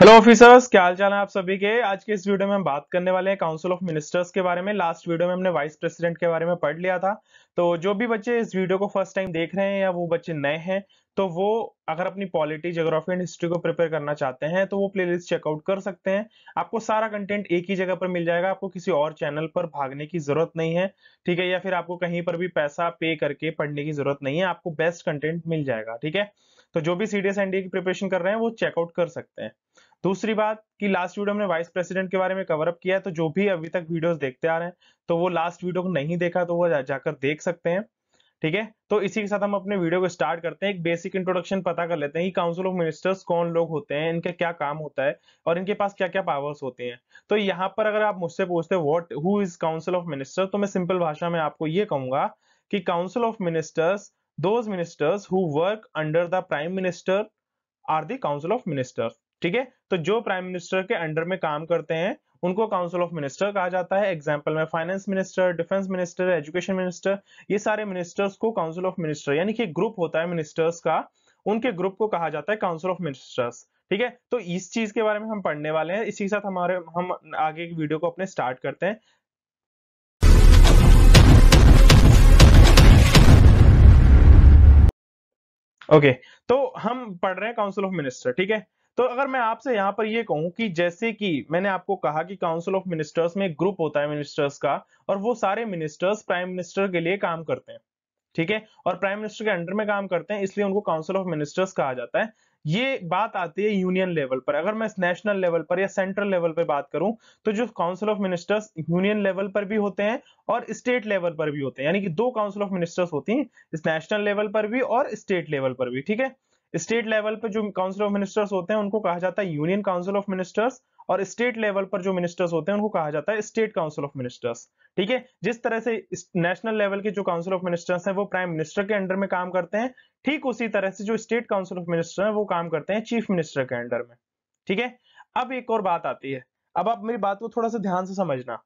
hello officers क्या हाल चाल है आप सभी के आज के इस वीडियो में हम बात करने वाले हैं काउंसिल ऑफ मिनिस्टर्स के बारे में लास्ट वीडियो में हमने वाइस प्रेसिडेंट के बारे में पढ़ लिया था तो जो भी बच्चे इस वीडियो को फर्स्ट टाइम देख रहे हैं या वो बच्चे नए हैं तो वो अगर अपनी पॉलिटी जोग्राफी एंड हिस्ट्री को प्रिपेयर करना चाहते हैं तो वो प्ले चेकआउट कर सकते हैं आपको सारा कंटेंट एक ही जगह पर मिल जाएगा आपको किसी और चैनल पर भागने की जरूरत नहीं है ठीक है या फिर आपको कहीं पर भी पैसा पे करके पढ़ने की जरूरत नहीं है आपको बेस्ट कंटेंट मिल जाएगा ठीक है तो जो भी सीडीएस एनडीए की प्रिपरेशन कर रहे हैं वो चेकआउट कर सकते हैं दूसरी बात कि लास्ट वीडियो हमने वाइस प्रेसिडेंट के बारे में कवर अप किया है तो जो भी अभी तक वीडियोस देखते आ रहे हैं तो वो लास्ट वीडियो को नहीं देखा तो वो जा, जाकर देख सकते हैं ठीक है तो इसी के साथ हम अपने वीडियो को स्टार्ट करते हैं एक बेसिक इंट्रोडक्शन पता कर लेते हैं कि काउंसिल ऑफ मिनिस्टर्स कौन लोग होते हैं इनके क्या काम होता है और इनके पास क्या क्या पावर्स होते हैं तो यहाँ पर अगर आप मुझसे पूछते what who is council of ministers तो मैं सिंपल भाषा में आपको ये कहूंगा कि council of ministers those ministers who work under the prime minister are the council of ministers ठीक है तो जो प्राइम मिनिस्टर के अंडर में काम करते हैं उनको काउंसिल ऑफ मिनिस्टर कहा जाता है एग्जाम्पल में finance minister defence minister education minister ये सारे मिनिस्टर्स को काउंसिल ऑफ मिनिस्टर यानी कि ग्रुप होता है मिनिस्टर्स का उनके ग्रुप को कहा जाता है काउंसिल ऑफ मिनिस्टर्स ठीक है तो इस चीज के बारे में हम पढ़ने वाले हैं इसी के साथ हमारे हम आगे की वीडियो को अपने स्टार्ट करते हैं ओके okay, तो हम पढ़ रहे हैं काउंसिल ऑफ मिनिस्टर ठीक है तो अगर मैं आपसे यहाँ पर ये कहूँ कि जैसे कि मैंने आपको कहा कि काउंसिल ऑफ मिनिस्टर्स में एक ग्रुप होता है मिनिस्टर्स का और वो सारे मिनिस्टर्स प्राइम मिनिस्टर के लिए काम करते हैं ठीक है और प्राइम मिनिस्टर के अंडर में काम करते हैं इसलिए उनको काउंसिल ऑफ मिनिस्टर्स कहा जाता है ये बात आती है यूनियन लेवल पर अगर मैं नेशनल लेवल पर या सेंट्रल लेवल पर बात करूं तो जो council of ministers union level पर भी होते हैं और स्टेट लेवल पर भी होते हैं यानी कि दो काउंसिल ऑफ मिनिस्टर्स होती हैं इस नेशनल लेवल पर भी और स्टेट लेवल पर भी ठीक है स्टेट लेवल पर जो काउंसिल ऑफ मिनिस्टर्स होते हैं उनको कहा जाता है यूनियन काउंसिल ऑफ मिनिस्टर्स और स्टेट लेवल पर जो मिनिस्टर्स होते हैं उनको कहा जाता है स्टेट काउंसिल ऑफ मिनिस्टर्स ठीक है जिस तरह से नेशनल लेवल के जो काउंसिल ऑफ मिनिस्टर्स हैं वो प्राइम मिनिस्टर के अंडर में काम करते हैं ठीक उसी तरह से जो स्टेट काउंसिल ऑफ मिनिस्टर है वो काम करते हैं चीफ मिनिस्टर के अंडर में ठीक है अब एक और बात आती है अब आप मेरी बात को थोड़ा सा ध्यान से समझना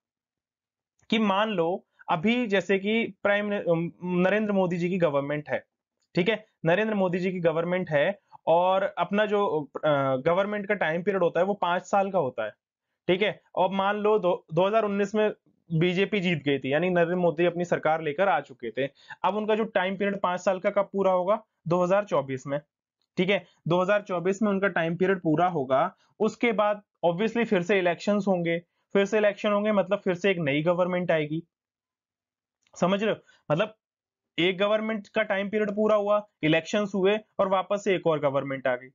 कि मान लो अभी जैसे कि प्राइम नरेंद्र मोदी जी की गवर्नमेंट है ठीक है नरेंद्र मोदी जी की गवर्नमेंट है और अपना जो गवर्नमेंट का टाइम पीरियड होता है वो पांच साल का होता है ठीक है और मान लो दो, में बीजेपी जीत गई थी यानी नरेंद्र मोदी अपनी सरकार लेकर आ चुके थे अब उनका जो टाइम पीरियड पांच साल का कब पूरा होगा 2024 में ठीक है 2024 में उनका टाइम पीरियड पूरा होगा उसके बाद ऑब्वियसली फिर से इलेक्शन होंगे फिर से इलेक्शन होंगे मतलब फिर से एक नई गवर्नमेंट आएगी समझ रहे हो मतलब एक गवर्नमेंट का टाइम पीरियड पूरा हुआ इलेक्शन हुए और वापस से एक और गवर्नमेंट आ गई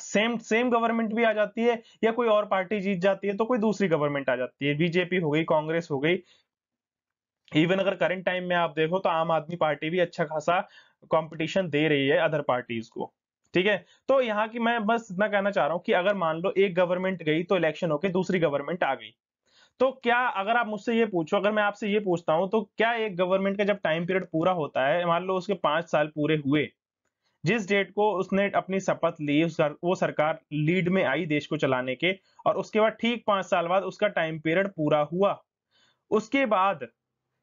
सेम सेम गवर्नमेंट भी आ जाती है या कोई और पार्टी जीत जाती है तो कोई दूसरी गवर्नमेंट आ जाती है बीजेपी हो गई कांग्रेस हो गई इवन अगर करंट टाइम में आप देखो तो आम आदमी पार्टी भी अच्छा खासा कंपटीशन दे रही है अदर पार्टीज को ठीक है तो यहाँ की मैं बस इतना कहना चाह रहा हूं कि अगर मान लो एक गवर्नमेंट गई तो इलेक्शन होके दूसरी गवर्नमेंट आ गई तो क्या अगर आप मुझसे ये पूछो अगर मैं आपसे ये पूछता हूं तो क्या एक गवर्नमेंट का जब टाइम पीरियड पूरा होता है मान लो उसके पांच साल पूरे हुए जिस डेट को उसने अपनी शपथ ली वो सरकार लीड में आई देश को चलाने के और उसके बाद ठीक पांच साल बाद उसका टाइम पीरियड पूरा हुआ उसके बाद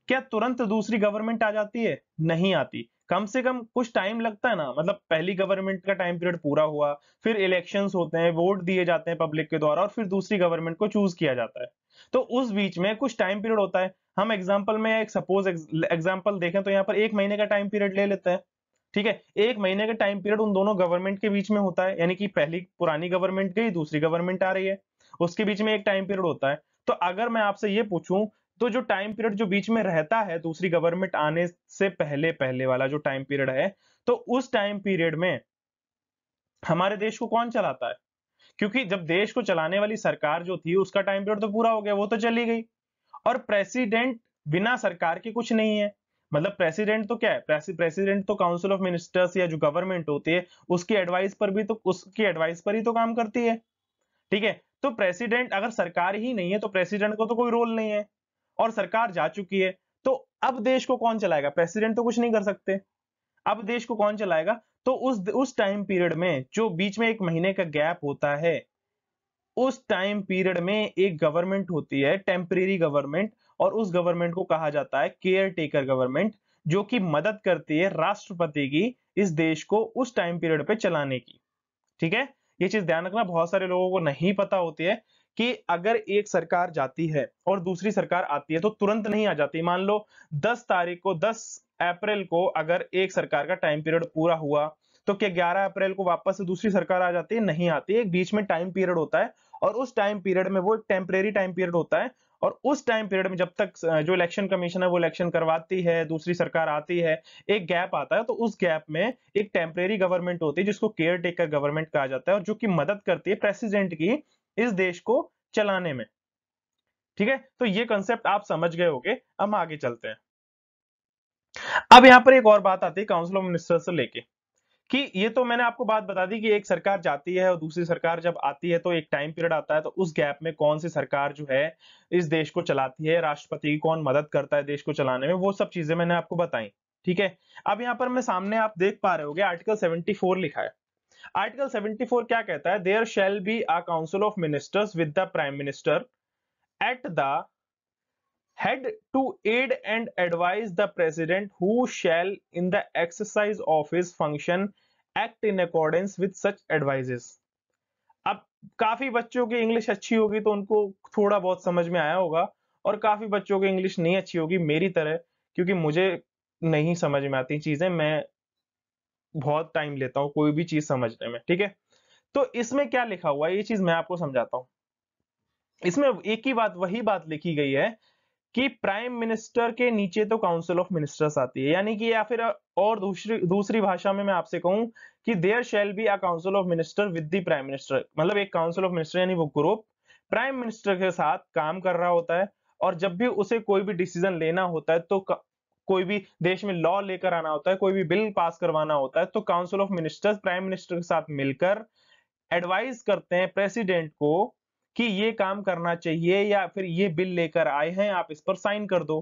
क्या तुरंत दूसरी गवर्नमेंट आ जाती है नहीं आती कम से कम कुछ टाइम लगता है ना मतलब पहली गवर्नमेंट का टाइम पीरियड पूरा हुआ फिर इलेक्शंस होते हैं वोट दिए जाते हैं पब्लिक के द्वारा और फिर दूसरी गवर्नमेंट को चूज किया जाता है तो उस बीच में कुछ टाइम पीरियड होता है हम एग्जाम्पल में एक सपोज एग्जाम्पल देखें तो यहाँ पर एक महीने का टाइम पीरियड ले लेते हैं ठीक है एक महीने का टाइम पीरियड उन दोनों गवर्नमेंट के बीच में होता है यानी कि पहली पुरानी गवर्नमेंट गई दूसरी गवर्नमेंट आ रही है उसके बीच में एक टाइम पीरियड होता है तो अगर मैं आपसे ये पूछूं तो जो टाइम पीरियड जो बीच में रहता है दूसरी गवर्नमेंट आने से पहले पहले वाला जो टाइम पीरियड है तो उस टाइम पीरियड में हमारे देश को कौन चलाता है क्योंकि जब देश को चलाने वाली सरकार जो थी उसका टाइम पीरियड तो पूरा हो गया वो तो चली गई और प्रेसिडेंट बिना सरकार के कुछ नहीं है मतलब प्रेसिडेंट तो क्या है प्रेसिडेंट तो काउंसिल ऑफ मिनिस्टर्स या जो गवर्नमेंट होती है उसकी एडवाइस पर भी तो उसकी एडवाइस पर ही तो काम करती है ठीक है तो प्रेसिडेंट अगर सरकार ही नहीं है तो प्रेसिडेंट को तो कोई रोल नहीं है और सरकार जा चुकी है तो अब देश को कौन चलाएगा प्रेसिडेंट तो कुछ नहीं कर सकते अब देश को कौन चलाएगा तो उस उस टाइम पीरियड में जो बीच में एक महीने का गैप होता है उस टाइम पीरियड में एक गवर्नमेंट होती है टेम्परेरी गवर्नमेंट और उस गवर्नमेंट को कहा जाता है केयर टेकर गवर्नमेंट जो कि मदद करती है राष्ट्रपति की इस देश को उस टाइम पीरियड पे चलाने की ठीक है ये चीज ध्यान रखना बहुत सारे लोगों को नहीं पता होती है कि अगर एक सरकार जाती है और दूसरी सरकार आती है तो तुरंत नहीं आ जाती मान लो 10 तारीख को दस अप्रैल को अगर एक सरकार का टाइम पीरियड पूरा हुआ तो क्या 11 अप्रैल को वापस से दूसरी सरकार आ जाती है नहीं आती एक बीच में टाइम पीरियड होता है और उस टाइम पीरियड में वो टेम्परेरी टाइम पीरियड होता है और उस टाइम पीरियड में जब तक जो इलेक्शन कमीशन है वो इलेक्शन करवाती है दूसरी सरकार आती है एक गैप आता है तो उस गैप में एक टेम्परेरी गवर्नमेंट होती है जिसको केयर टेकर गवर्नमेंट कहा जाता है और जो की मदद करती है प्रेसिडेंट की इस देश को चलाने में ठीक है तो ये कंसेप्ट आप समझ गए होगे हम आगे चलते हैं अब यहां पर एक और बात आती है काउंसिल ऑफ मिनिस्टर से लेके कि ये तो मैंने आपको बात बता दी कि एक सरकार जाती है और दूसरी सरकार जब आती है तो एक टाइम पीरियड आता है तो उस गैप में कौन सी सरकार जो है इस देश को चलाती है राष्ट्रपति की कौन मदद करता है देश को चलाने में वो सब चीजें मैंने आपको बताई ठीक है अब यहाँ पर मैं सामने आप देख पा रहे हो आर्टिकल सेवेंटी लिखा है आर्टिकल सेवेंटी क्या कहता है there shall be a council of ministers with the prime minister at the head to aid and advise the president who shall in the exercise of his function act in accordance with such advices अब काफी बच्चों की English अच्छी होगी तो उनको थोड़ा बहुत समझ में आया होगा और काफी बच्चों की इंग्लिश नहीं अच्छी होगी मेरी तरह क्योंकि मुझे नहीं समझ में आती चीजें मैं बहुत टाइम लेता हूं कोई भी चीज समझने में ठीक है तो इसमें क्या लिखा हुआ है ये चीज मैं आपको समझाता हूँ इसमें एक ही बात वही बात लिखी गई है कि प्राइम मिनिस्टर के नीचे तो काउंसिल ऑफ मिनिस्टर्स आती है यानी कि या फिर और दूसरी दूसरी भाषा में मैं आपसे कहूं कि there shall be a council of minister with the prime minister मतलब एक काउंसिल ऑफ मिनिस्टर यानी वो ग्रुप प्राइम मिनिस्टर के साथ काम कर रहा होता है और जब भी उसे कोई भी डिसीजन लेना होता है तो कोई भी देश में लॉ लेकर आना होता है कोई भी बिल पास करवाना होता है तो council of ministers prime minister के साथ मिलकर एडवाइस करते हैं प्रेसिडेंट को कि ये काम करना चाहिए या फिर ये बिल लेकर आए हैं आप इस पर साइन कर दो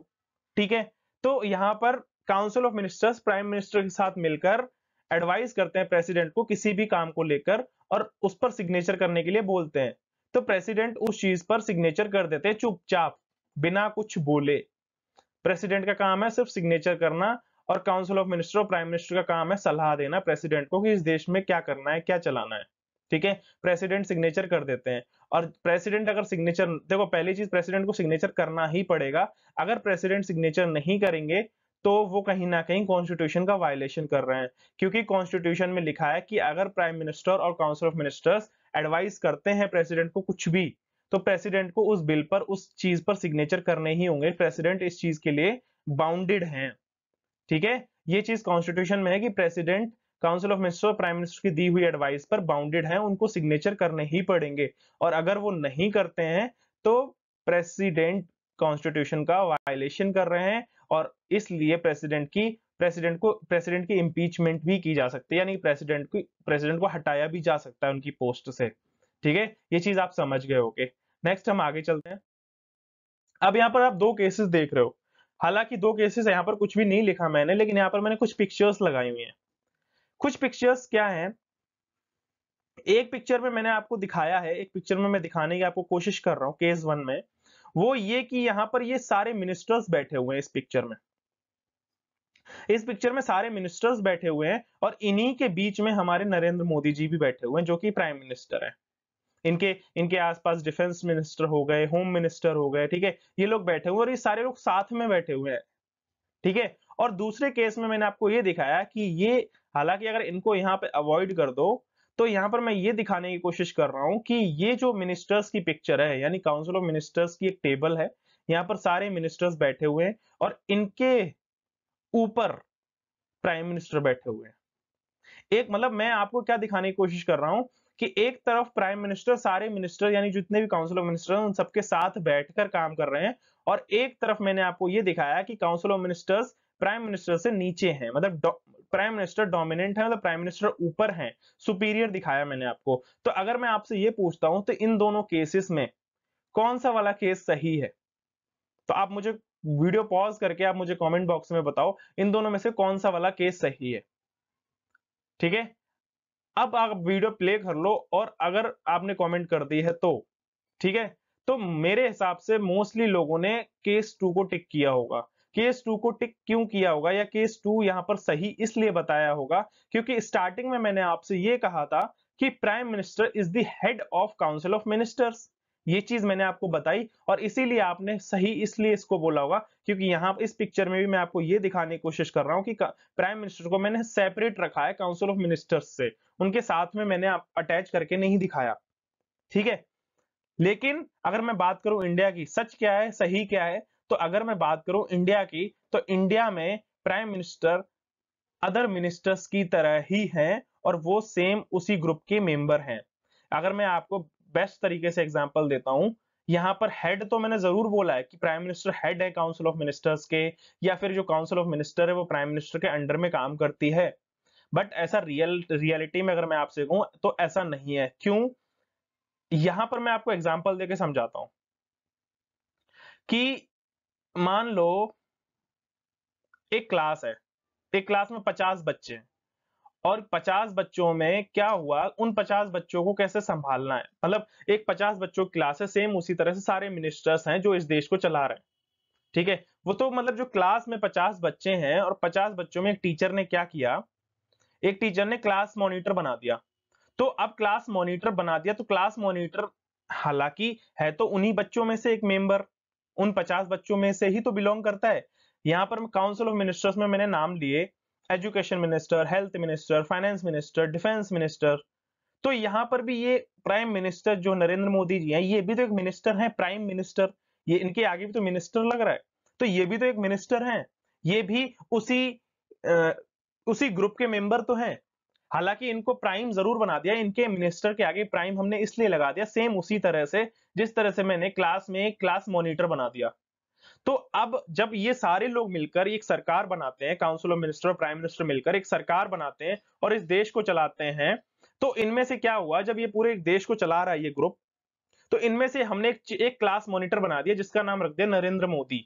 ठीक है तो यहाँ पर council of ministers prime minister के साथ मिलकर एडवाइस करते हैं प्रेसिडेंट को किसी भी काम को लेकर और उस पर सिग्नेचर करने के लिए बोलते हैं तो प्रेसिडेंट उस चीज पर सिग्नेचर कर देते हैं चुपचाप बिना कुछ बोले प्रेसिडेंट का काम है सिर्फ सिग्नेचर करना और काउंसिल ऑफ मिनिस्टर और प्राइम मिनिस्टर का काम है सलाह देना प्रेसिडेंट को कि इस देश में क्या करना है क्या चलाना है ठीक है प्रेसिडेंट सिग्नेचर कर देते हैं और प्रेसिडेंट अगर सिग्नेचर देखो पहली चीज प्रेसिडेंट को सिग्नेचर करना ही पड़ेगा अगर प्रेसिडेंट सिग्नेचर नहीं करेंगे तो वो कहीं ना कहीं कॉन्स्टिट्यूशन का वायलेशन कर रहे हैं क्योंकि कॉन्स्टिट्यूशन में लिखा है कि अगर प्राइम मिनिस्टर और काउंसिल ऑफ मिनिस्टर्स एडवाइस करते हैं प्रेसिडेंट को कुछ भी तो प्रेसिडेंट को उस बिल पर उस चीज पर सिग्नेचर करने ही होंगे प्रेसिडेंट इस चीज के लिए बाउंडेड हैं ठीक है ये चीज कॉन्स्टिट्यूशन में है कि प्रेसिडेंट काउंसिल ऑफ मिनिस्टर और प्राइम मिनिस्टर की दी हुई एडवाइस पर बाउंडेड है उनको सिग्नेचर करने ही पड़ेंगे और अगर वो नहीं करते हैं तो प्रेसिडेंट कॉन्स्टिट्यूशन का वायलेशन कर रहे हैं और इसलिए प्रेसिडेंट की प्रेसिडेंट को प्रेसिडेंट की इम्पीचमेंट भी की जा सकती है यानी प्रेसिडेंट को प्रेसिडेंट को हटाया भी जा सकता है उनकी पोस्ट से ठीक है ये चीज आप समझ गए ओके नेक्स्ट हम आगे चलते हैं अब यहाँ पर आप दो केसेस देख रहे हो हालांकि दो केसेस यहाँ पर कुछ भी नहीं लिखा मैंने लेकिन यहाँ पर मैंने कुछ पिक्चर्स लगाई हुई हैं कुछ पिक्चर्स क्या हैं एक पिक्चर में मैंने आपको दिखाया है एक पिक्चर में मैं दिखाने की आपको कोशिश कर रहा हूं केस वन में वो ये कि यहां पर ये सारे मिनिस्टर्स बैठे हुए हैं इस पिक्चर में इस पिक्चर में सारे मिनिस्टर्स बैठे हुए हैं और इन्हीं के बीच में हमारे नरेंद्र मोदी जी भी बैठे हुए हैं जो कि प्राइम मिनिस्टर है इनके इनके आसपास डिफेंस मिनिस्टर हो गए होम मिनिस्टर हो गए ठीक है ये लोग बैठे हुए और ये सारे लोग साथ में बैठे हुए हैं ठीक है और दूसरे केस में मैंने आपको ये दिखाया कि ये हालांकि अगर इनको यहाँ पे अवॉइड कर दो तो यहाँ पर मैं ये दिखाने की कोशिश कर रहा हूँ कि ये जो मिनिस्टर्स की पिक्चर है यानी काउंसिल ऑफ मिनिस्टर्स की एक टेबल है यहाँ पर सारे मिनिस्टर्स बैठे हुए हैं और इनके ऊपर प्राइम मिनिस्टर बैठे हुए हैं एक मतलब मैं आपको क्या दिखाने की कोशिश कर रहा हूँ कि एक तरफ प्राइम मिनिस्टर सारे मिनिस्टर यानी जितने भी काउंसिल ऑफ मिनिस्टर उन सबके साथ बैठकर काम कर रहे हैं और एक तरफ मैंने आपको ये दिखाया कि council of ministers prime minister से नीचे हैं मतलब प्राइम मिनिस्टर डोमिनेंट है मतलब प्राइम मिनिस्टर ऊपर हैं सुपीरियर दिखाया मैंने आपको तो अगर मैं आपसे ये पूछता हूं तो इन दोनों केसेस में कौन सा वाला केस सही है तो आप मुझे वीडियो पॉज करके आप मुझे कमेंट बॉक्स में बताओ इन दोनों में से कौन सा वाला केस सही है ठीक है अब आप वीडियो प्ले कर लो और अगर आपने कमेंट कर दी है तो ठीक है तो मेरे हिसाब से मोस्टली लोगों ने केस टू को टिक किया होगा केस टू को टिक क्यों किया होगा या केस टू यहाँ पर सही इसलिए बताया होगा क्योंकि स्टार्टिंग में मैंने आपसे ये कहा था कि prime minister is the head of council of ministers ये चीज मैंने आपको बताई और इसीलिए आपने सही इसलिए इसको बोला होगा क्योंकि यहाँ इस पिक्चर में भी मैं आपको ये दिखाने की कोशिश कर रहा हूँ कि प्राइम मिनिस्टर को मैंने सेपरेट रखा है काउंसिल ऑफ मिनिस्टर्स से उनके साथ में मैंने आप अटैच करके नहीं दिखाया ठीक है लेकिन अगर मैं बात करूं इंडिया की सच क्या है सही क्या है तो अगर मैं बात करूं इंडिया की तो इंडिया में प्राइम मिनिस्टर अदर मिनिस्टर्स की तरह ही हैं और वो सेम उसी ग्रुप के मेंबर हैं अगर मैं आपको बेस्ट तरीके से एग्जांपल देता हूं यहाँ पर हेड तो मैंने जरूर बोला है कि प्राइम मिनिस्टर हेड है काउंसिल ऑफ मिनिस्टर्स के या फिर जो काउंसिल ऑफ मिनिस्टर है वो प्राइम मिनिस्टर के अंडर में काम करती है बट ऐसा रियल रियलिटी में अगर मैं आपसे कहूं तो ऐसा नहीं है क्यों यहां पर मैं आपको एग्जाम्पल देकर समझाता हूं कि मान लो एक क्लास है एक क्लास में पचास बच्चे हैं और पचास बच्चों में क्या हुआ उन पचास बच्चों को कैसे संभालना है मतलब एक पचास बच्चों की क्लास है सेम उसी तरह से सारे मिनिस्टर्स हैं जो इस देश को चला रहे हैं ठीक है वो तो मतलब जो क्लास में पचास बच्चे हैं और पचास बच्चों में एक टीचर ने क्या किया एक टीचर ने क्लास मॉनिटर बना दिया तो अब क्लास मॉनिटर बना दिया तो क्लास मॉनिटर हालांकि है तो उन्हीं बच्चों में से एक मेंबर उन पचास बच्चों में से ही तो बिलोंग करता है यहाँ पर काउंसिल ऑफ मिनिस्टर्स में मैंने नाम लिए education minister health minister finance minister defence minister तो यहाँ पर भी ये प्राइम मिनिस्टर जो नरेंद्र मोदी जी हैं ये भी तो एक मिनिस्टर हैं प्राइम मिनिस्टर ये इनके आगे भी तो मिनिस्टर लग रहा है तो ये भी तो एक मिनिस्टर हैं ये भी उसी आ, उसी ग्रुप के मेंबर तो हैं हालांकि इनको प्राइम जरूर बना दिया इनके मिनिस्टर के आगे प्राइम हमने इसलिए लगा दिया सेम उसी तरह से जिस तरह से मैंने क्लास में एक क्लास मॉनिटर बना दिया तो अब जब ये सारे लोग मिलकर एक सरकार बनाते हैं काउंसिल ऑफ मिनिस्टर और प्राइम मिनिस्टर मिलकर एक सरकार बनाते हैं और इस देश को चलाते हैं तो इनमें से क्या हुआ जब ये पूरे देश को चला रहा है ये ग्रुप तो इनमें से हमने एक, एक क्लास मॉनिटर बना दिया जिसका नाम रख दिया नरेंद्र मोदी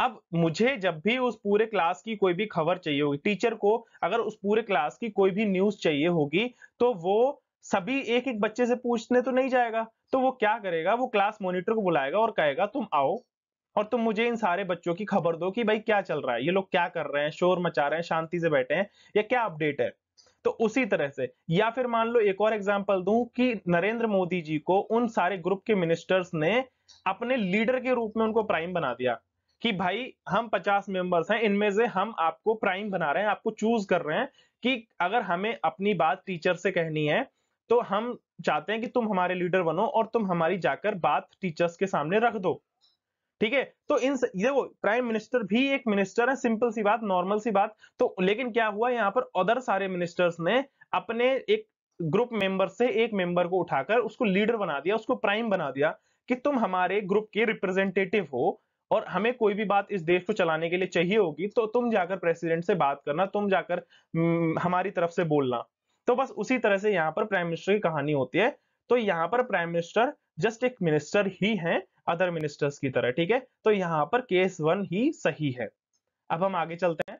अब मुझे जब भी उस पूरे क्लास की कोई भी खबर चाहिए होगी टीचर को अगर उस पूरे क्लास की कोई भी न्यूज चाहिए होगी तो वो सभी एक एक बच्चे से पूछने तो नहीं जाएगा तो वो क्या करेगा वो क्लास मॉनिटर को बुलाएगा और कहेगा तुम आओ और तुम मुझे इन सारे बच्चों की खबर दो कि भाई क्या चल रहा है ये लोग क्या कर रहे हैं शोर मचा रहे हैं शांति से बैठे हैं या क्या अपडेट है तो उसी तरह से या फिर मान लो एक और एग्जाम्पल दू कि नरेंद्र मोदी जी को उन सारे ग्रुप के मिनिस्टर्स ने अपने लीडर के रूप में उनको प्राइम बना दिया कि भाई हम 50 मेंबर्स हैं इनमें से हम आपको प्राइम बना रहे हैं आपको चूज कर रहे हैं कि अगर हमें अपनी बात टीचर से कहनी है तो हम चाहते हैं कि तुम हमारे लीडर बनो और तुम हमारी जाकर बात टीचर्स के सामने रख दो ठीक है तो इन देखो प्राइम मिनिस्टर भी एक मिनिस्टर है सिंपल सी बात नॉर्मल सी बात तो लेकिन क्या हुआ यहाँ पर अदर सारे मिनिस्टर्स ने अपने एक ग्रुप मेंबर से एक मेंबर को उठाकर उसको लीडर बना दिया उसको प्राइम बना दिया कि तुम हमारे ग्रुप के रिप्रेजेंटेटिव हो और हमें कोई भी बात इस देश को चलाने के लिए चाहिए होगी तो तुम जाकर प्रेसिडेंट से बात करना तुम जाकर हम्म, हमारी तरफ से बोलना तो बस उसी तरह से यहाँ पर प्राइम मिनिस्टर की कहानी होती है तो यहाँ पर प्राइम मिनिस्टर जस्ट एक मिनिस्टर ही है अदर मिनिस्टर्स की तरह ठीक है तो यहाँ पर केस वन ही सही है अब हम आगे चलते हैं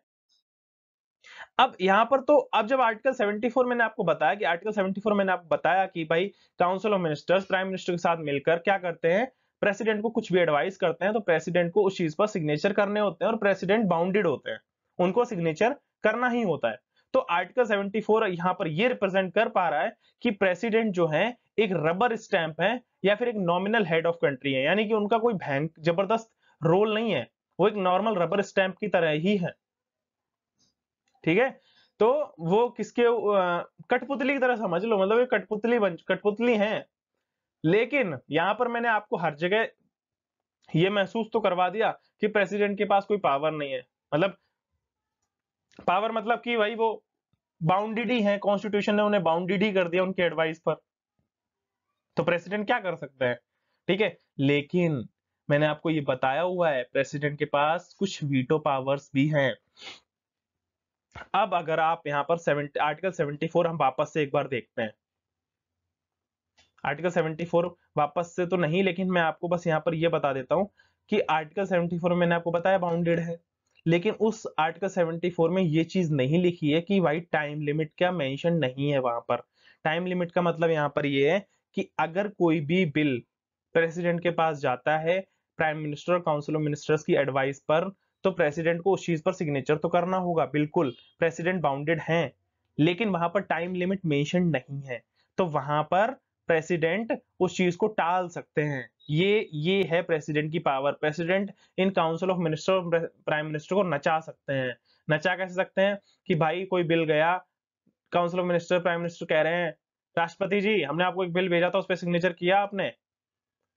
अब यहाँ पर तो अब जब आर्टिकल 74 मैंने आपको बताया कि आर्टिकल 74 मैंने आपको बताया कि भाई council of ministers prime minister के साथ मिलकर क्या करते हैं प्रेसिडेंट को कुछ भी एडवाइस करते हैं तो प्रेसिडेंट को उस चीज पर सिग्नेचर करने होते हैं और प्रेसिडेंट बाउंडेड होते हैं उनको सिग्नेचर करना ही होता है तो आर्टिकल 74 यहां पर ये रिप्रेजेंट कर पा रहा है कि प्रेसिडेंट जो है एक रबर स्टैंप है या फिर एक नॉमिनल हेड ऑफ कंट्री है यानी कि उनका कोई भैंक जबरदस्त रोल नहीं है वो एक नॉर्मल रबर स्टैंप की तरह ही है ठीक है तो वो किसके कठपुतली की तरह समझ लो मतलब ये कठपुतली बन कठपुतली है लेकिन यहां पर मैंने आपको हर जगह ये महसूस तो करवा दिया कि प्रेसिडेंट के पास कोई पावर नहीं है मतलब पावर मतलब कि भाई वो बाउंडेड ही है कॉन्स्टिट्यूशन ने उन्हें बाउंडेड ही कर दिया उनके एडवाइस पर तो प्रेसिडेंट क्या कर सकते हैं ठीक है लेकिन मैंने आपको ये बताया हुआ है प्रेसिडेंट के पास कुछ वीटो पावर्स भी हैं अब अगर आप यहां पर 70, आर्टिकल 74 हम वापस से एक बार देखते हैं आर्टिकल 74 वापस से तो नहीं लेकिन मैं आपको बस यहाँ पर यह बता देता हूं कि आर्टिकल 74 मैंने आपको बताया बाउंडेड है लेकिन उस आर्टिकल 74 में ये चीज नहीं लिखी है कि भाई टाइम लिमिट क्या मेंशन नहीं है वहां पर टाइम लिमिट का मतलब यहाँ पर ये है कि अगर कोई भी बिल प्रेसिडेंट के पास जाता है प्राइम मिनिस्टर और काउंसिल ऑफ मिनिस्टर्स की एडवाइस पर तो प्रेसिडेंट को उस चीज पर सिग्नेचर तो करना होगा बिल्कुल प्रेसिडेंट बाउंडेड है लेकिन वहां पर टाइम लिमिट मेंशन नहीं है तो वहां पर प्रेसिडेंट उस चीज को टाल सकते हैं ये ये है प्रेसिडेंट की power president in council of minister prime minister को नचा सकते हैं नचा कैसे सकते हैं कि भाई कोई बिल गया council of minister prime minister कह रहे हैं राष्ट्रपति जी हमने आपको एक बिल भेजा था उस पर सिग्नेचर किया आपने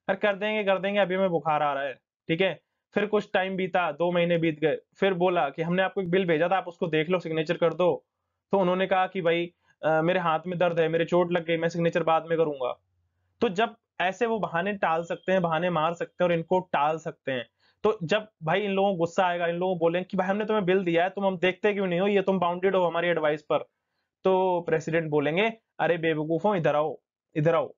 अरे कर देंगे कर देंगे अभी हमें बुखार आ रहा है ठीक है फिर कुछ टाइम बीता दो महीने बीत गए फिर बोला कि हमने आपको एक बिल भेजा था आप उसको देख लो सिग्नेचर कर दो तो उन्होंने कहा कि भाई आ, मेरे हाथ में दर्द है मेरे चोट लग गई मैं सिग्नेचर बाद में करूंगा तो जब ऐसे वो बहाने टाल सकते हैं बहाने मार सकते हैं और इनको टाल सकते हैं तो जब भाई इन लोगों को गुस्सा आएगा इन लोगों को बोलेंगे कि भाई हमने तुम्हें बिल दिया है तुम हम देखते क्यों नहीं हो ये तुम बाउंडेड हो हमारी एडवाइस पर तो प्रेसिडेंट बोलेंगे अरे बेवकूफ इधर आओ इधर आओ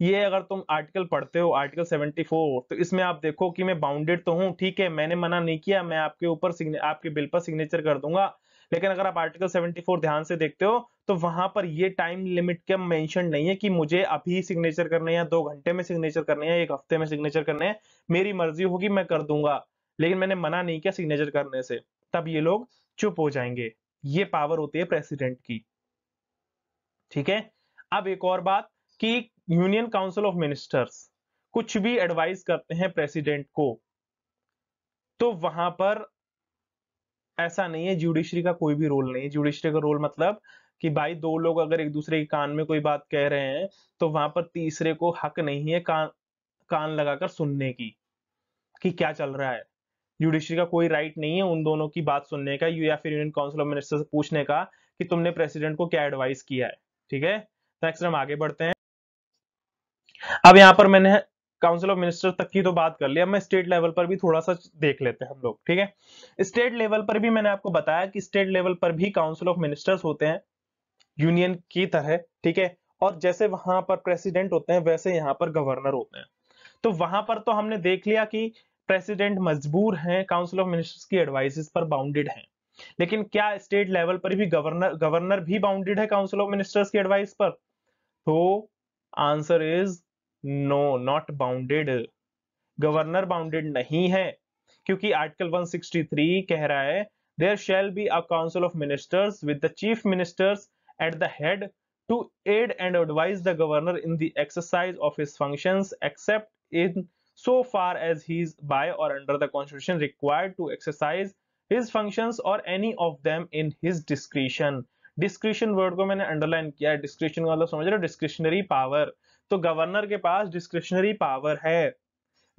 ये अगर तुम आर्टिकल पढ़ते हो आर्टिकल 74 तो इसमें आप देखो कि मैं बाउंडेड तो हूँ ठीक है मैंने मना नहीं किया मैं आपके ऊपर आपके बिल पर सिग्नेचर कर दूंगा लेकिन अगर आप आर्टिकल 74 ध्यान से देखते हो तो वहां पर ये टाइम लिमिट का मेंशन नहीं है कि मुझे अभी सिग्नेचर करने या दो घंटे में सिग्नेचर करने या एक हफ्ते में सिग्नेचर करने मेरी मर्जी होगी मैं कर दूंगा लेकिन मैंने मना नहीं किया सिग्नेचर करने से तब ये लोग चुप हो जाएंगे ये पावर होती है प्रेसिडेंट की ठीक है अब एक और बात कि यूनियन काउंसिल ऑफ मिनिस्टर्स कुछ भी एडवाइस करते हैं प्रेसिडेंट को तो वहां पर ऐसा नहीं है जुडिशरी का कोई भी रोल नहीं है जुडिशरी का रोल मतलब कि भाई दो लोग अगर एक दूसरे के कान में कोई बात कह रहे हैं तो वहां पर तीसरे को हक नहीं है कान कान लगाकर सुनने की कि क्या चल रहा है जुडिशरी का कोई राइट नहीं है उन दोनों की बात सुनने का या फिर यूनियन काउंसिल ऑफ मिनिस्टर से पूछने का कि तुमने प्रेसिडेंट को क्या एडवाइस किया है ठीक है नेक्स्ट हम आगे बढ़ते हैं अब यहां पर मैंने काउंसिल ऑफ मिनिस्टर तक की तो बात कर लिया मैं स्टेट लेवल पर भी थोड़ा सा देख लेते हैं हम लोग ठीक है स्टेट लेवल पर भी मैंने आपको बताया कि स्टेट लेवल पर भी काउंसिल ऑफ मिनिस्टर्स होते हैं यूनियन की तरह ठीक है और जैसे वहां पर प्रेसिडेंट होते हैं वैसे यहाँ पर गवर्नर होते हैं तो वहां पर तो हमने देख लिया कि प्रेसिडेंट मजबूर हैं काउंसिल ऑफ मिनिस्टर्स की एडवाइसिस पर बाउंडेड हैं लेकिन क्या स्टेट लेवल पर भी गवर्नर गवर्नर भी बाउंडेड है काउंसिल ऑफ मिनिस्टर्स की एडवाइस पर तो answer is no not bounded governor bounded नहीं है क्योंकि आर्टिकल 163 कह रहा है there shall be a council of ministers with the chief ministers at the head to aid and advise the governor in the exercise of his function except in so far as he is by or under the constitution required to exercise his function or any of them in his discretion discretion word को मैंने underline किया description का मतलब समझ रहे हो discretionary power तो governor के पास डिस्क्रिशनरी पावर है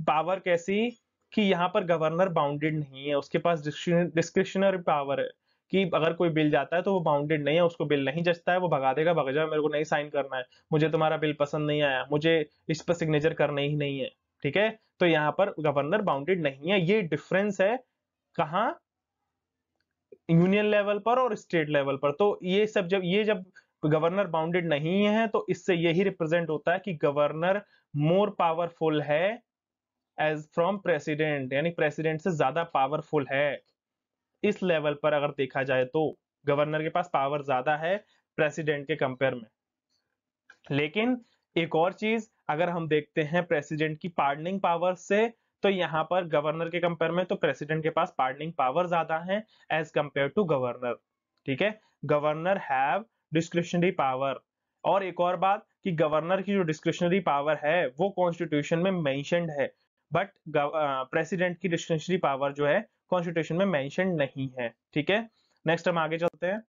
पावर कैसी कि यहाँ पर गवर्नर बाउंडेड नहीं है उसके पास डिस्क्रिशनरी पावर है कि अगर कोई बिल जाता है तो वो बाउंडेड नहीं है उसको बिल नहीं जचता है वो भगा देगा भगा जाए मेरे को नहीं साइन करना है मुझे तुम्हारा बिल पसंद नहीं आया मुझे इस पर सिग्नेचर करना ही नहीं है ठीक है तो यहाँ पर गवर्नर बाउंडेड नहीं है ये डिफरेंस है कहा यूनियन लेवल पर और स्टेट लेवल पर तो ये सब जब ये जब तो गवर्नर बाउंडेड नहीं है तो इससे यही रिप्रेजेंट होता है कि गवर्नर मोर पावरफुल है एज फ्रॉम प्रेसिडेंट यानी प्रेसिडेंट से ज्यादा पावरफुल है इस लेवल पर अगर देखा जाए तो गवर्नर के पास पावर ज्यादा है प्रेसिडेंट के कंपेयर में लेकिन एक और चीज अगर हम देखते हैं प्रेसिडेंट की पार्डनिंग पावर से तो यहां पर गवर्नर के कंपेयर में तो प्रेसिडेंट के पास पार्डनिंग पावर ज्यादा है एज कंपेयर टू गवर्नर ठीक है गवर्नर हैव डिस्क्रिप्शनरी पावर और एक और बात कि गवर्नर की जो डिस्क्रिप्शनरी पावर है वो कॉन्स्टिट्यूशन में मेंशनड है बट प्रेसिडेंट की डिस्क्रिप्शनरी पावर जो है कॉन्स्टिट्यूशन में मेंशनड नहीं है ठीक है नेक्स्ट हम आगे चलते हैं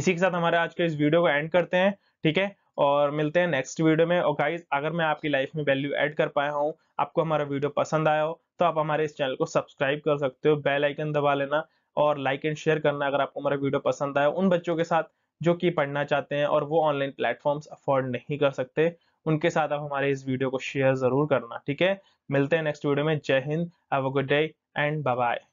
इसी के साथ हमारे आज के इस वीडियो को एंड करते हैं ठीक है और मिलते हैं नेक्स्ट वीडियो में और गाइज अगर मैं आपकी लाइफ में वैल्यू ऐड कर पाया हूँ आपको हमारा वीडियो पसंद आया हो तो आप हमारे इस चैनल को सब्सक्राइब कर सकते हो बेल आइकन दबा लेना और लाइक एंड शेयर करना अगर आपको हमारा वीडियो पसंद आया उन बच्चों के साथ जो कि पढ़ना चाहते हैं और वो ऑनलाइन प्लेटफॉर्म्स अफोर्ड नहीं कर सकते उनके साथ आप हमारे इस वीडियो को शेयर जरूर करना ठीक है मिलते हैं नेक्स्ट वीडियो में जय हिंद have a good day and bye